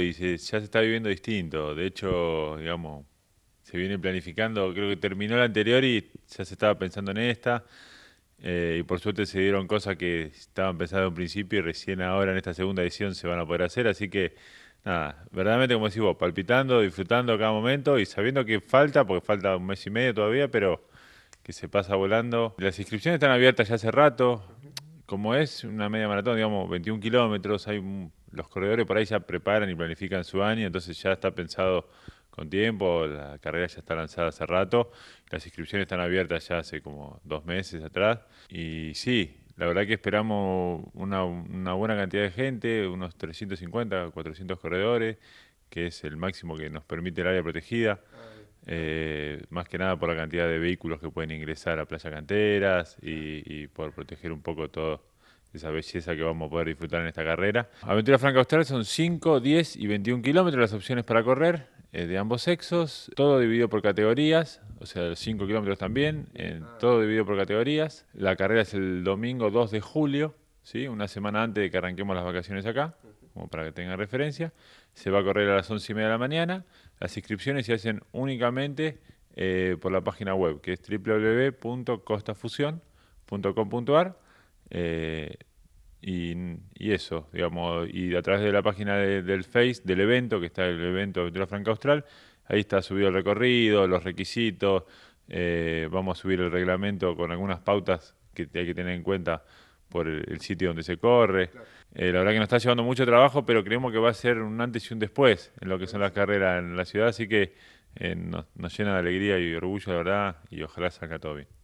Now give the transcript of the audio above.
y ya se está viviendo distinto. De hecho, digamos, se viene planificando, creo que terminó la anterior y ya se estaba pensando en esta. Eh, y por suerte se dieron cosas que estaban pensadas en un principio y recién ahora en esta segunda edición se van a poder hacer. Así que, nada, verdaderamente como decís vos, palpitando, disfrutando cada momento y sabiendo que falta, porque falta un mes y medio todavía, pero que se pasa volando. Las inscripciones están abiertas ya hace rato como es una media maratón, digamos, 21 kilómetros, hay los corredores por ahí ya preparan y planifican su año, entonces ya está pensado con tiempo, la carrera ya está lanzada hace rato, las inscripciones están abiertas ya hace como dos meses atrás, y sí, la verdad que esperamos una, buena cantidad de gente, unos 350, 400 corredores, que es el máximo que nos permite el área protegida. Eh, más que nada por la cantidad de vehículos que pueden ingresar a Playa Canteras y, por proteger un poco todo esa belleza que vamos a poder disfrutar en esta carrera. Aventura Franca Austral son 5, 10 y 21 kilómetros las opciones para correr eh, de ambos sexos, todo dividido por categorías, o sea, 5 kilómetros también, todo dividido por categorías. La carrera es el domingo 2 de julio una semana antes de que arranquemos las vacaciones acá, como para que tengan referencia. Se va a correr a las 11 y media de la mañana. Las inscripciones se hacen únicamente eh, por la página web, que es www.costafusion.com.ar, eh, y, eso, digamos, y a través de la página del Face, del evento, que está el evento de la Franca Austral, ahí está subido el recorrido, los requisitos, eh, vamos a subir el reglamento con algunas pautas que hay que tener en cuenta por el sitio donde se corre. Eh, la verdad que nos está llevando mucho trabajo, pero creemos que va a ser un antes y un después en lo que son las carreras en la ciudad, así que eh, nos, nos, llena de alegría y orgullo, la verdad, y ojalá salga todo bien.